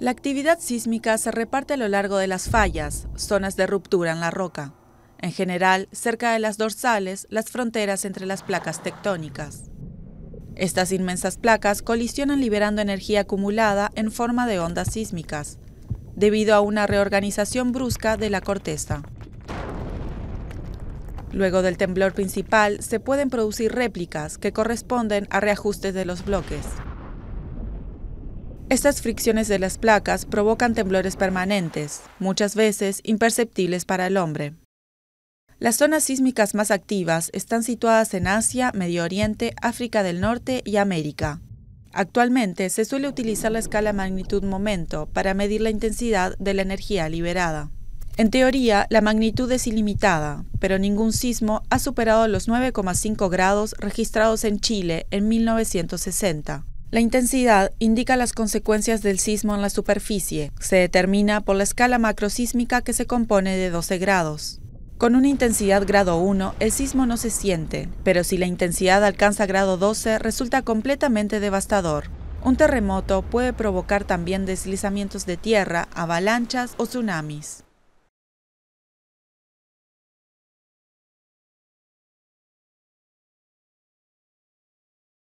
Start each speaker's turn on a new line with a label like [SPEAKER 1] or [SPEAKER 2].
[SPEAKER 1] La actividad sísmica se reparte a lo largo de las fallas, zonas de ruptura en la roca. En general, cerca de las dorsales, las fronteras entre las placas tectónicas. Estas inmensas placas colisionan liberando energía acumulada en forma de ondas sísmicas, debido a una reorganización brusca de la corteza. Luego del temblor principal se pueden producir réplicas que corresponden a reajustes de los bloques. Estas fricciones de las placas provocan temblores permanentes, muchas veces imperceptibles para el hombre. Las zonas sísmicas más activas están situadas en Asia, Medio Oriente, África del Norte y América. Actualmente se suele utilizar la escala magnitud-momento para medir la intensidad de la energía liberada. En teoría, la magnitud es ilimitada, pero ningún sismo ha superado los 9,5 grados registrados en Chile en 1960. La intensidad indica las consecuencias del sismo en la superficie. Se determina por la escala macrosísmica que se compone de 12 grados. Con una intensidad grado 1, el sismo no se siente, pero si la intensidad alcanza grado 12, resulta completamente devastador. Un terremoto puede provocar también deslizamientos de tierra, avalanchas o tsunamis.